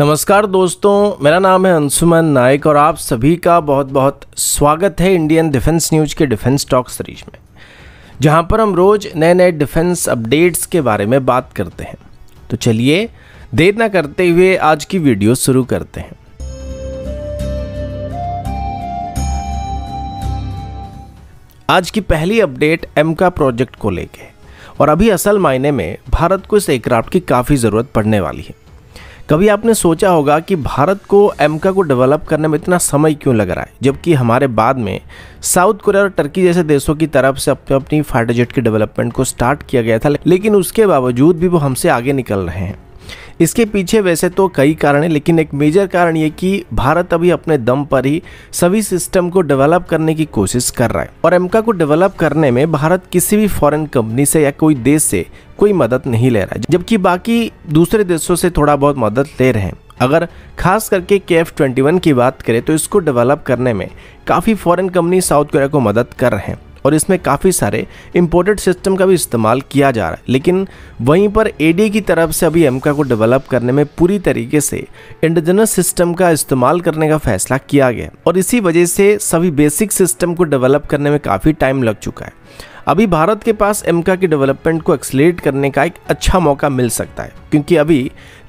नमस्कार दोस्तों मेरा नाम है अंशुमन नायक और आप सभी का बहुत बहुत स्वागत है इंडियन डिफेंस न्यूज के डिफेंस टॉक सीरीज में जहां पर हम रोज नए नए डिफेंस अपडेट्स के बारे में बात करते हैं तो चलिए देर ना करते हुए आज की वीडियो शुरू करते हैं आज की पहली अपडेट एम का प्रोजेक्ट को लेके और अभी असल मायने में भारत को इस एयरक्राफ्ट की काफ़ी ज़रूरत पड़ने वाली है कभी आपने सोचा होगा कि भारत को एमका को डेवलप करने में इतना समय क्यों लग रहा है जबकि हमारे बाद में साउथ कोरिया और टर्की जैसे देशों की तरफ से अपनी अपनी फाइटर जेट की डेवलपमेंट को स्टार्ट किया गया था लेकिन उसके बावजूद भी वो हमसे आगे निकल रहे हैं इसके पीछे वैसे तो कई कारण हैं लेकिन एक मेजर कारण ये कि भारत अभी अपने दम पर ही सभी सिस्टम को डेवलप करने की कोशिश कर रहा है और एमका को डेवलप करने में भारत किसी भी फॉरेन कंपनी से या कोई देश से कोई मदद नहीं ले रहा है जबकि बाकी दूसरे देशों से थोड़ा बहुत मदद ले रहे हैं अगर खास करके के एफ ट्वेंटी वन की बात करें तो इसको डेवलप करने में काफ़ी फॉरेन कंपनी साउथ कोरिया को मदद कर रहे हैं और इसमें काफ़ी सारे इम्पोर्टेड सिस्टम का भी इस्तेमाल किया जा रहा है लेकिन वहीं पर ए की तरफ से अभी एमका को डेवलप करने में पूरी तरीके से इंडिजनस सिस्टम का इस्तेमाल करने का फैसला किया गया और इसी वजह से सभी बेसिक सिस्टम को डेवलप करने में काफ़ी टाइम लग चुका है अभी भारत के पास एमका की डेवलपमेंट को एक्सलेट करने का एक अच्छा मौका मिल सकता है क्योंकि अभी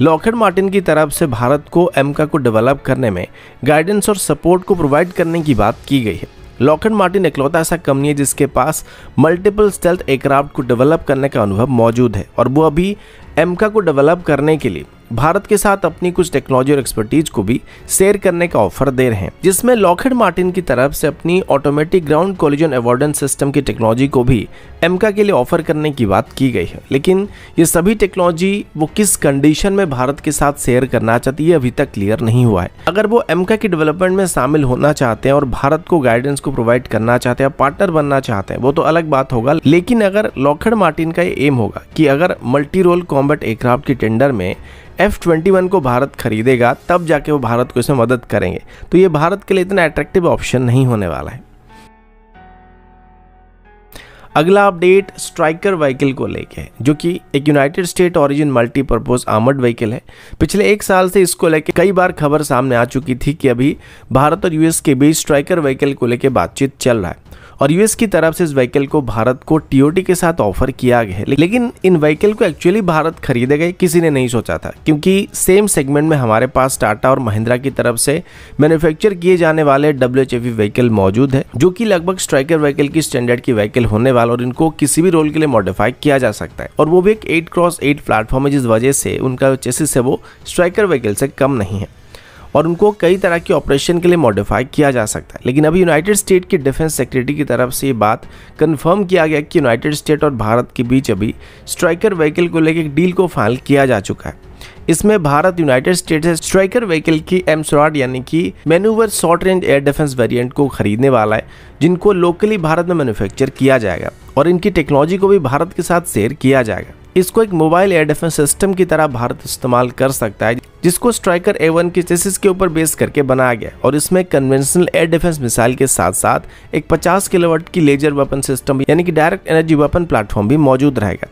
लॉकड मार्टिन की तरफ से भारत को एमका को डेवलप करने में गाइडेंस और सपोर्ट को प्रोवाइड करने की बात की गई है लॉकन मार्टिन इकलौता ऐसा कंपनी है जिसके पास मल्टीपल स्टेल्थ एयरक्राफ्ट को डेवलप करने का अनुभव मौजूद है और वो अभी एमका को डेवलप करने के लिए भारत के साथ अपनी कुछ टेक्नोलॉजी और एक्सपर्टीज को भी शेयर करने का ऑफर दे रहे हैं जिसमें लॉकेट मार्टिन की तरफ से अपनी automatic ground collision avoidance system की टेक्नोलॉजी को भी एमका के लिए ऑफर करने की बात की गई है लेकिन ये सभी टेक्नोलॉजी वो किस कंडीशन में भारत के साथ शेयर करना चाहती है अभी तक क्लियर नहीं हुआ है अगर वो एमका की डेवलपमेंट में शामिल होना चाहते हैं और भारत को गाइडेंस को प्रोवाइड करना चाहते हैं पार्टनर बनना चाहते हैं वो तो अलग बात होगा लेकिन अगर लॉकेट मार्टिन का ये एम होगा कि अगर मल्टी रोल कॉम्बेट एयरक्राफ्ट के टेंडर में एफ ट्वेंटी वन को भारत खरीदेगा तब जाके वो भारत को इसमें मदद करेंगे तो ये भारत के लिए इतना अट्रैक्टिव ऑप्शन नहीं होने वाला है अगला अपडेट स्ट्राइकर व्हीकल को लेके जो कि एक united state origin multipurpose armoured vehicle है पिछले एक साल से इसको लेके कई बार खबर सामने आ चुकी थी कि अभी भारत और यूएस के बीच स्ट्राइकर व्हीकल को लेके बातचीत चल रहा है और यूएस की तरफ से इस व्हीकल को भारत को टीओटी के साथ ऑफर किया गया है लेकिन इन व्हीकल को एक्चुअली भारत खरीदे गए किसी ने नहीं सोचा था क्योंकि सेम सेगमेंट में हमारे पास टाटा और महिंद्रा की तरफ से मैन्युफैक्चर किए जाने वाले डब्ल्यू एच व्हीकल मौजूद है जो कि लगभग स्ट्राइकर व्हीकल की स्टैंडर्ड की व्हीकल होने वाला और इनको किसी भी रोल के लिए मॉडिफाई किया जा सकता है और वो भी एक एट क्रॉस एट प्लेटफॉर्म है जिस वजह से उनका चेसिस है वो स्ट्राइकर व्हीकल से कम नहीं है और उनको कई तरह के ऑपरेशन के लिए मॉडिफाई किया जा सकता है लेकिन अभी यूनाइटेड स्टेट की डिफेंस सेक्रेटरी की तरफ से ये बात कंफर्म किया गया कि यूनाइटेड स्टेट और भारत के बीच अभी स्ट्राइकर व्हीकल को लेकर डील को फाइल किया जा चुका है इसमें भारत यूनाइटेड स्टेट से स्ट्राइकर व्हीकल की एम स्वाड यानी कि manoeuvre short range air defence variant को खरीदने वाला है जिनको लोकली भारत में मैन्युफैक्चर किया जाएगा और इनकी टेक्नोलॉजी को भी भारत के साथ शेयर किया जाएगा इसको एक मोबाइल एयर डिफेंस सिस्टम की तरह भारत इस्तेमाल कर सकता है जिसको स्ट्राइकर ए वन के चेसिस के ऊपर बेस करके बनाया गया और इसमें कन्वेंशनल एयर डिफेंस मिसाइल के साथ साथ एक 50 किलोवाट की लेजर वेपन सिस्टम यानी कि डायरेक्ट एनर्जी वेपन प्लेटफॉर्म भी मौजूद रहेगा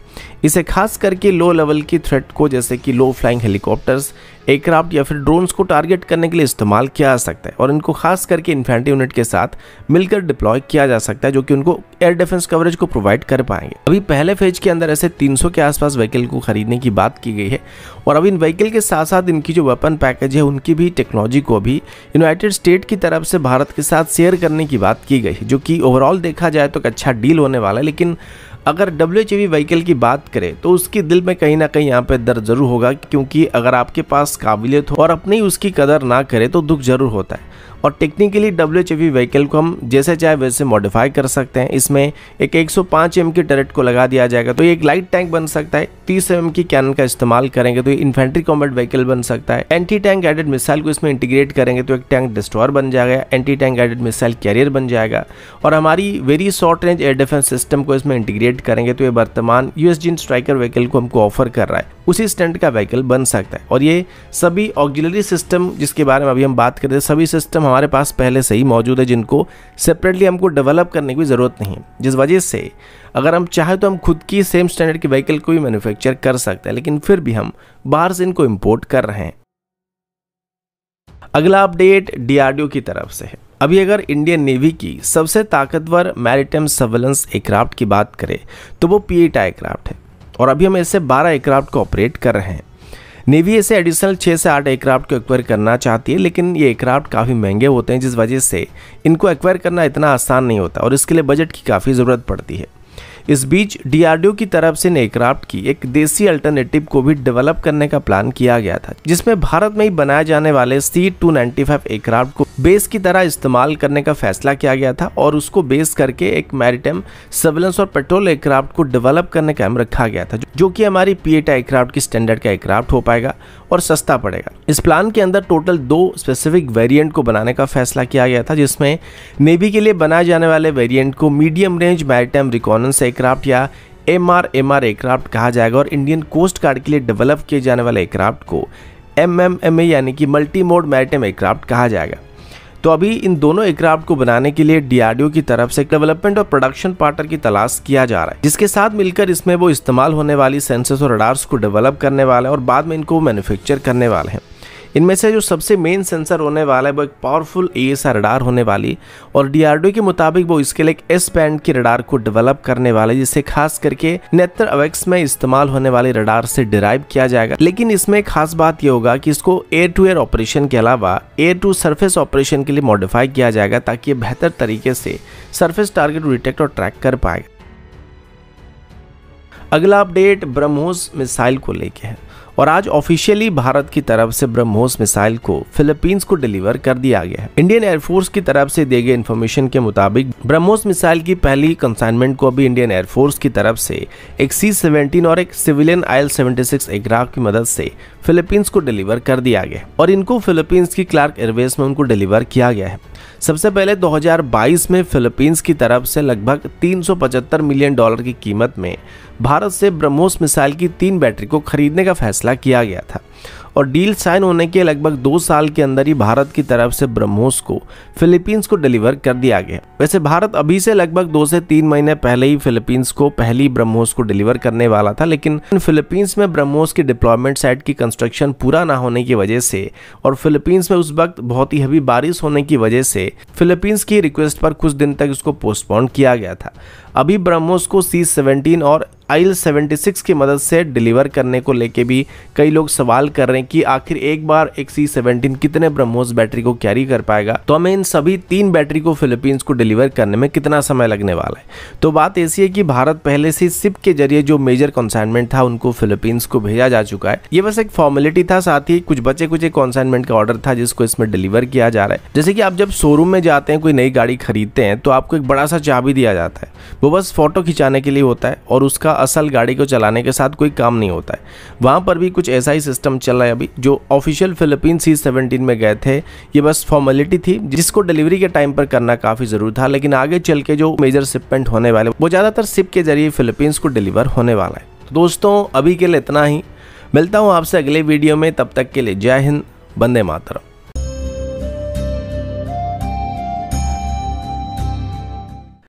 इसे खास करके लो लेवल की थ्रेट को जैसे कि लो फ्लाइंग हेलीकॉप्टर्स एयरक्राफ्ट या फिर ड्रोन्स को टारगेट करने के लिए इस्तेमाल किया जा सकता है और इनको खास करके इन्फेंट्री यूनिट के साथ मिलकर डिप्लॉय किया जा सकता है जो कि उनको एयर डिफेंस कवरेज को प्रोवाइड कर पाएंगे अभी पहले फेज के अंदर ऐसे 300 के आसपास व्हीकल को खरीदने की बात की गई है और अब इन व्हीकल के साथ साथ इन इनकी जो वेपन पैकेज है उनकी भी टेक्नोलॉजी को भी यूनाइटेड स्टेट की तरफ से भारत के साथ शेयर करने की बात की गई जो कि ओवरऑल देखा जाए तो एक अच्छा डील होने वाला है लेकिन अगर डब्ल्यू एच व्हीकल की बात करें तो उसके दिल में कहीं ना कहीं यहाँ पे दर्द जरूर होगा क्योंकि अगर आपके पास काबिलियत हो और अपनी उसकी कदर ना करे तो दुख जरूर होता है और टेक्निकली डब्ल्यू एच व्हीकल को हम जैसे चाहे वैसे मॉडिफाई कर सकते हैं इसमें एक 105 एम की टरेट को लगा दिया जाएगा तो ये एक लाइट टैंक बन सकता है तीस एम की कैन का इस्तेमाल करेंगे तो ये इन्फेंट्री कॉम्बेट व्हीकल बन सकता है एंटी टैंक गाइडेड मिसाइल को इसमें इंटीग्रेट करेंगे तो एक टैंक डिस्ट्रॉयर बन जाएगा anti tank guided missile carrier बन जाएगा और हमारी very short range air defence system को इसमें इंटीग्रेट करेंगे तो ये वर्तमान यूएस जिन स्ट्राइकर व्हीकल को हमको ऑफर कर रहा है उसी स्टैंड का व्हीकल बन सकता है और ये सभी ऑक्जिलरी सिस्टम जिसके बारे में अभी हम बात कर रहे हैं सभी सिस्टम हमारे पास पहले से ही मौजूद है जिनको सेपरेटली हमको डेवलप करने की ज़रूरत नहीं है जिस वजह से अगर हम चाहें तो हम खुद की सेम स्टैंडर्ड की व्हीकल को भी मैन्युफैक्चर कर सकते हैं लेकिन फिर भी हम बाहर से इनको इम्पोर्ट कर रहे हैं अगला अपडेट डीआरडीओ की तरफ से है अभी अगर इंडियन नेवी की सबसे ताकतवर मैरिटाइम सर्वेलेंस एयरक्राफ्ट की बात करें तो वो पी एट एयरक्राफ्ट है और अभी हम ऐसे 12 एयरक्राफ्ट को ऑपरेट कर रहे हैं नेवी इसे एडिशनल छः से आठ एयरक्राफ्ट को एक्वायर करना चाहती है लेकिन ये एयरक्राफ्ट काफ़ी महंगे होते हैं जिस वजह से इनको एक्वायर करना इतना आसान नहीं होता और इसके लिए बजट की काफ़ी ज़रूरत पड़ती है इस बीच डीआरडीओ की तरफ से एयरक्राफ्ट की एक देसी अल्टरनेटिव को भी डेवलप करने का प्लान किया गया था जिसमें भारत में ही बनाए जाने वाले सी टू एयरक्राफ्ट को बेस की तरह इस्तेमाल करने का फैसला किया गया था और उसको बेस करके एक मैरिटाइम सर्वेलेंस और पेट्रोल एयरक्राफ्ट को डेवलप करने का एम रखा गया था जो कि हमारी पीएटा एयरक्राफ्ट की स्टैंडर्ड का एयरक्राफ्ट हो पाएगा और सस्ता पड़ेगा इस प्लान के अंदर टोटल दो स्पेसिफिक वेरिएंट को बनाने का फैसला किया गया था जिसमें नेवी के लिए बनाए जाने वाले वेरिएंट को medium range maritime recon aircraft aircraft या M R M R aircraft कहा जाएगा और इंडियन कोस्ट गार्ड के लिए डेवलप किए जाने वाले एयरक्राफ्ट को एम एम एम ए यानी कि मल्टी मोड मैरिटाइम एयरक्राफ्ट कहा जाएगा तो अभी इन दोनों एयरक्राफ्ट को बनाने के लिए डीआरडीओ की तरफ से डेवलपमेंट और प्रोडक्शन पार्टनर की तलाश किया जा रहा है जिसके साथ मिलकर इसमें वो इस्तेमाल होने वाली सेंसर्स और रडार्स को डेवलप करने वाले हैं और बाद में इनको मैन्युफैक्चर करने वाले हैं इनमें से जो सबसे मेन सेंसर होने वाला है वो एक पावरफुल ए रडार होने वाली और डीआरडीओ के मुताबिक वो इसके लिए एक एस बैंड की रडार को डेवलप करने वाले जिसे खास करके नेत्र अवेक्स में इस्तेमाल होने वाले रडार से डिराइव किया जाएगा लेकिन इसमें खास बात यह होगा कि इसको एयर टू एयर ऑपरेशन के अलावा एयर टू सरफेस ऑपरेशन के लिए मॉडिफाई किया जाएगा ताकि ये बेहतर तरीके से सरफेस टारगेट डिटेक्ट और ट्रैक कर पाएगा अगला अपडेट ब्रह्मोस मिसाइल को लेके है और आज ऑफिशियली भारत की तरफ से ब्रह्मोस मिसाइल को फिलीपींस को डिलीवर कर दिया गया है इंडियन एयरफोर्स की तरफ से दिए गए इन्फॉर्मेशन के मुताबिक ब्रह्मोस मिसाइल की पहली कंसाइनमेंट को अभी इंडियन एयरफोर्स की तरफ से एक सी सेवेंटीन और एक सिविलियन आयल सेवेंटी सिक्स की मदद से फिलीपींस को डिलीवर कर दिया गया और इनको फिलीपींस की क्लार्क एयरवेज में उनको डिलीवर किया गया है सबसे पहले 2022 में फिलीपींस की तरफ से लगभग 375 मिलियन डॉलर की कीमत में भारत से ब्रह्मोस मिसाइल की तीन बैटरी को खरीदने का फैसला किया गया था और डील साइन होने के लगभग दो साल के अंदर ही भारत की तरफ से ब्रह्मोस को फिलीपींस को डिलीवर कर दिया गया वैसे भारत अभी से लगभग दो से तीन महीने पहले ही फिलीपींस को पहली ब्रह्मोस को डिलीवर करने वाला था लेकिन फिलीपींस में ब्रह्मोस की डिप्लॉयमेंट साइट की कंस्ट्रक्शन पूरा ना होने की वजह से और फिलीपींस में उस वक्त बहुत ही हवी बारिश होने की वजह से फिलीपींस की रिक्वेस्ट पर कुछ दिन तक उसको पोस्टपोन किया गया था अभी ब्रह्मोस को सी और आइल 76 की मदद से डिलीवर करने को लेके भी कई लोग सवाल कर रहे हैं कि आखिर एक बार एक सी सेवनटीन कितने ब्रह्मोस बैटरी को कैरी कर पाएगा तो हमें इन सभी तीन बैटरी को फिलीपींस को डिलीवर करने में कितना समय लगने वाला है तो बात ऐसी है कि भारत पहले से सिप के जरिए जो मेजर कंसाइनमेंट था उनको फिलीपींस को भेजा जा चुका है ये बस एक फॉर्मेलिटी था साथ ही कुछ बचे कुछ एक कंसाइनमेंट का ऑर्डर था जिसको इसमें डिलीवर किया जा रहा है जैसे कि आप जब शोरूम में जाते हैं कोई नई गाड़ी खरीदते हैं तो आपको एक बड़ा सा चाबी दिया जाता है वो बस फोटो खिंचाने के लिए होता है और उसका असल गाड़ी को चलाने के साथ कोई काम नहीं होता है वहाँ पर भी कुछ ऐसा ही सिस्टम चल रहा है अभी जो ऑफिशियल फिलिपीन सी सेवनटीन में गए थे ये बस फॉर्मेलिटी थी जिसको डिलीवरी के टाइम पर करना काफ़ी ज़रूर था लेकिन आगे चल के जो मेजर शिपमेंट होने वाले वो ज़्यादातर सिप के जरिए फिलिपींस को डिलीवर होने वाला है तो दोस्तों अभी के लिए इतना ही मिलता हूँ आपसे अगले वीडियो में तब तक के लिए जय हिंद बंदे मातरम